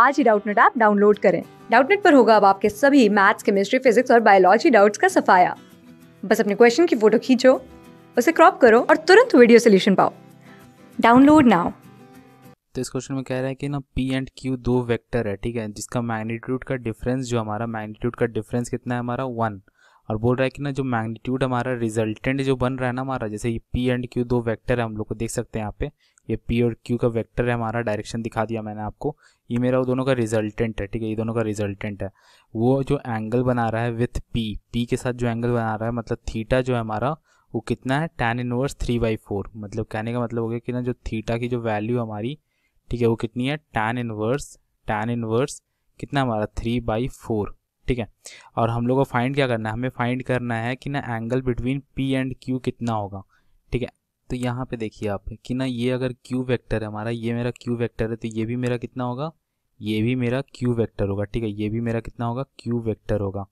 आज ही Doubtnut app download करें डाउटनेट पर होगा अब आपके सभी मैथ्स केमिस्ट्री फिजिक्स और बायोलॉजी डाउट्स का सफाया बस अपने क्वेश्चन की फोटो खींचो उसे क्रॉप करो और तुरंत वीडियो सोल्यूशन पाओ डाउनलोड नाउ तो इस क्वेश्चन में कह रहा है कि ना P एंड Q दो वेक्टर है ठीक है जिसका मैग्नीट्यूड का डिफरेंस जो हमारा मैग्नीट्यूड का डिफरेंस कितना है हमारा वन और बोल रहा है कि ना जो मैग्नीट्यूड हमारा रिजल्टेंट जो बन रहा है ना हमारा जैसे ये पी एंड क्यू दो वेक्टर है हम लोग को देख सकते हैं यहाँ पे ये पी और क्यू का वेक्टर है हमारा डायरेक्शन दिखा दिया मैंने आपको ये मेरा वो दोनों का रिजल्टेंट है ठीक है ये दोनों का रिजल्टेंट है वो जो एंगल बना रहा है विथ पी पी के साथ जो एंगल बना रहा है मतलब थीटा जो है हमारा वो कितना है tan inverse three by four मतलब कहने का मतलब हो गया कि ना जो थीटा की जो वैल्यू हमारी ठीक है वो कितनी है टेन इनवर्स टेन इनवर्स कितना हमारा थ्री बाई फोर ठीक है और हम लोग को फाइंड क्या करना है हमें फाइंड करना है कि ना angle between P and Q कितना होगा ठीक है तो यहाँ पे देखिए आप कि ना ये अगर क्यू वेक्टर है हमारा ये मेरा क्यू वेक्टर है तो ये भी मेरा कितना होगा ये भी मेरा क्यू वेक्टर होगा ठीक है ये भी मेरा कितना होगा क्यू वेक्टर होगा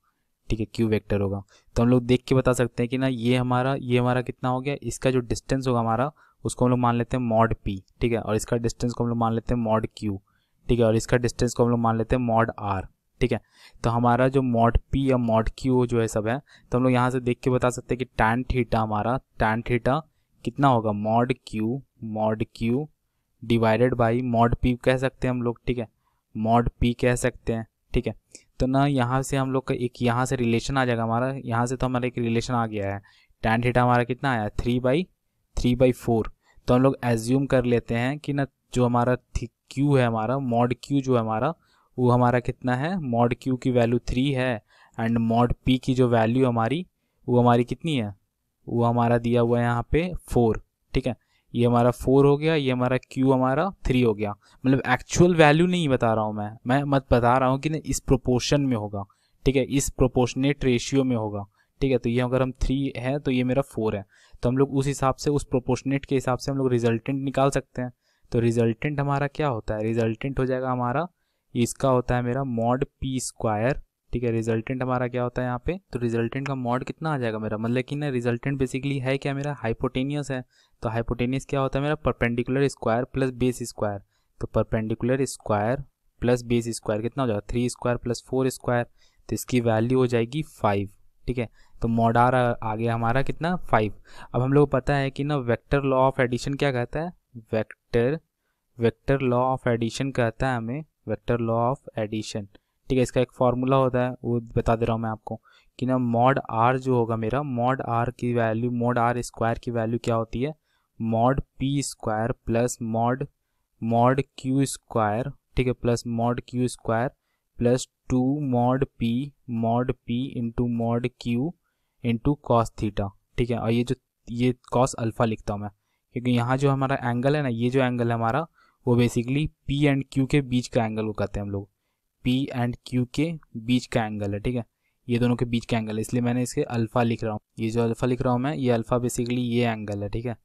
ठीक है क्यू वेक्टर होगा तो हम लोग देख के बता सकते हैं कि ना ये हमारा ये हमारा कितना हो गया इसका जो डिस्टेंस होगा हमारा उसको हम लोग मान लेते हैं मॉड पी ठीक है और इसका डिस्टेंस को हम लोग मान लेते हैं मॉड क्यू ठीक है और इसका डिस्टेंस को हम लोग मान लेते हैं मॉड आर ठीक है तो हमारा जो मॉड पी या मॉड क्यू जो है सब है तो हम लोग यहाँ से देख के बता सकते हैं कि टैन थीटा हमारा टैन थीटा कितना होगा mod Q mod Q divided by mod P कह सकते हैं हम लोग ठीक है मॉड पी कह सकते हैं ठीक है तो ना यहाँ से हम लोग का एक यहाँ से रिलेशन आ जाएगा हमारा यहाँ से तो हमारा एक रिलेशन आ गया है टैन थीटा हमारा कितना आया three by three by four तो हम लोग एज्यूम कर लेते हैं कि ना जो हमारा क्यू है हमारा मॉड क्यू जो है हमारा वो हमारा कितना है मॉड क्यू की वैल्यू थ्री है एंड मॉड पी की जो वैल्यू हमारी वो हमारी कितनी है वो हमारा दिया हुआ है यहाँ पे फोर ठीक है ये हमारा फोर हो गया ये हमारा क्यू हमारा थ्री हो गया मतलब एक्चुअल वैल्यू नहीं बता रहा हूँ मैं मैं मत बता रहा हूँ कि ना इस प्रोपोर्शन में होगा ठीक है इस प्रोपोर्शनेट रेशियो में होगा ठीक है तो ये अगर हम थ्री है तो ये मेरा फोर है तो हम लोग उस हिसाब से उस प्रोपोर्शनेट के हिसाब से हम लोग रिजल्टेंट निकाल सकते हैं तो रिजल्टेंट हमारा क्या होता है रिजल्टेंट हो जाएगा हमारा इसका होता है मेरा मॉड पी स्क्वायर ठीक है रिजल्टेंट हमारा क्या होता है यहाँ पे तो रिजल्टेंट का मॉड कितना आ जाएगा मेरा मतलब कि ना रिजल्टेंट बेसिकली है क्या मेरा हाइपोटेनियस है तो हाइपोटेनियस क्या होता है मेरा perpendicular square plus base square तो perpendicular square plus base square कितना हो जाएगा three square plus four square तो इसकी वैल्यू हो जाएगी फाइव ठीक है तो मॉड आर आ गया हमारा कितना फाइव अब हम लोग को पता है कि ना वेक्टर लॉ ऑफ एडिशन क्या कहता है vector vector law of addition कहता है हमें वेक्टर लॉ ऑफ एडिशन ठीक है इसका एक फार्मूला होता है वो बता दे रहा हूँ मैं आपको कि ना मॉड आर जो होगा मेरा मॉड आर की वैल्यू मॉड आर स्क्वायर की वैल्यू क्या होती है mod P square plus mod mod Q square ठीक है plus mod Q square plus two mod P mod P into mod Q into cos theta ठीक है और ये जो ये कॉस अल्फ़ा लिखता हूँ मैं क्योंकि यहाँ जो हमारा एंगल है ना ये जो एंगल है हमारा वो बेसिकली पी एंड क्यू के बीच का एंगल को कहते हैं हम लोग पी एंड क्यू के बीच का एंगल है ठीक है ये दोनों के बीच का एंगल है इसलिए मैंने इसके अल्फ़ा लिख रहा हूँ ये जो अल्फ़ा लिख रहा हूँ मैं ये अल्फ़ा बेसिकली ये एंगल है ठीक है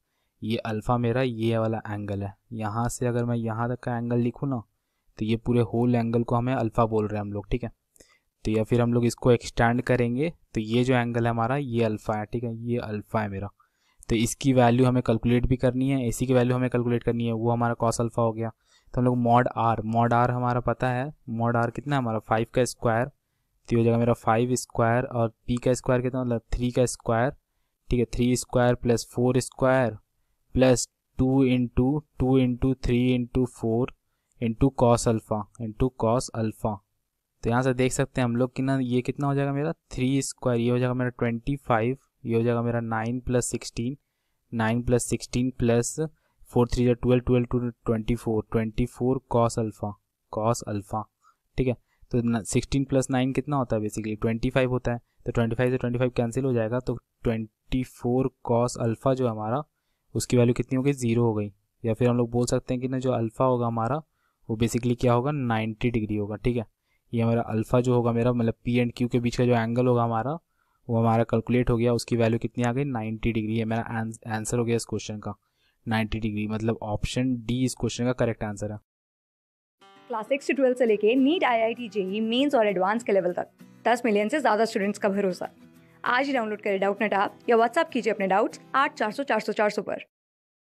ये अल्फ़ा मेरा ये वाला एंगल है यहाँ से अगर मैं यहाँ तक का एंगल लिखूँ ना तो ये पूरे होल एंगल को हमें अल्फ़ा बोल रहे हैं हम लोग ठीक है तो या फिर हम लोग इसको एक्सटेंड करेंगे तो ये जो एंगल है हमारा ये अल्फ़ा है ठीक है ये अल्फ़ा है मेरा तो इसकी वैल्यू हमें कैलकुलेट भी करनी है इसी की वैल्यू हमें कैलकुलेट करनी है वो हमारा कॉस अल्फ़ा हो गया तो हम लोग मॉड आर मॉड आर हमारा पता है मॉड आर कितना है हमारा फाइव का स्क्वायर तो ये हो जाएगा मेरा फाइव स्क्वायर और पी का स्क्वायर कितना मतलब थ्री का स्क्वायर ठीक है three square plus four square plus two into two into three into four into cos alpha into cos alpha तो यहाँ से देख सकते हैं हम लोग कि ना ये कितना हो जाएगा मेरा थ्री स्क्वायर ये हो जाएगा मेरा ट्वेंटी फाइव ये हो जाएगा मेरा nine plus sixteen nine plus sixteen plus four three जो twelve twelve two twenty four twenty four cos alpha cos alpha ठीक है तो सिक्सटीन प्लस नाइन कितना होता है बेसिकली ट्वेंटी फाइव होता है तो ट्वेंटी फाइव से ट्वेंटी फाइव कैंसिल हो जाएगा तो ट्वेंटी फोर कॉस अल्फ़ा जो हमारा उसकी वैल्यू कितनी हो गई ज़ीरो हो गई या फिर हम लोग बोल सकते हैं कि ना जो अल्फ़ा होगा हमारा वो बेसिकली क्या होगा नाइन्टी डिग्री होगा ठीक है ये हमारा अल्फ़ा जो होगा मेरा मतलब पी एंड क्यू के बीच का जो एंगल होगा हमारा वो हमारा कैलकुलेट हो गया उसकी वैल्यू कितनी आ गई 90 डिग्री है मेरा आंसर हो गया इस क्वेश्चन का 90 डिग्री मतलब ऑप्शन डी इस क्वेश्चन का करेक्ट आंसर है क्लास सिक्स से ट्वेल्थ से लेके NEET I I T JEE mains और एडवांस के लेवल तक दस मिलियन से ज़्यादा स्टूडेंट्स का भरोसा आज ही डाउनलोड करें डाउट नेट आप या व्हाट्सअप कीजिए अपने डाउट्स आठ चार सौ चार सौ चार सौ पर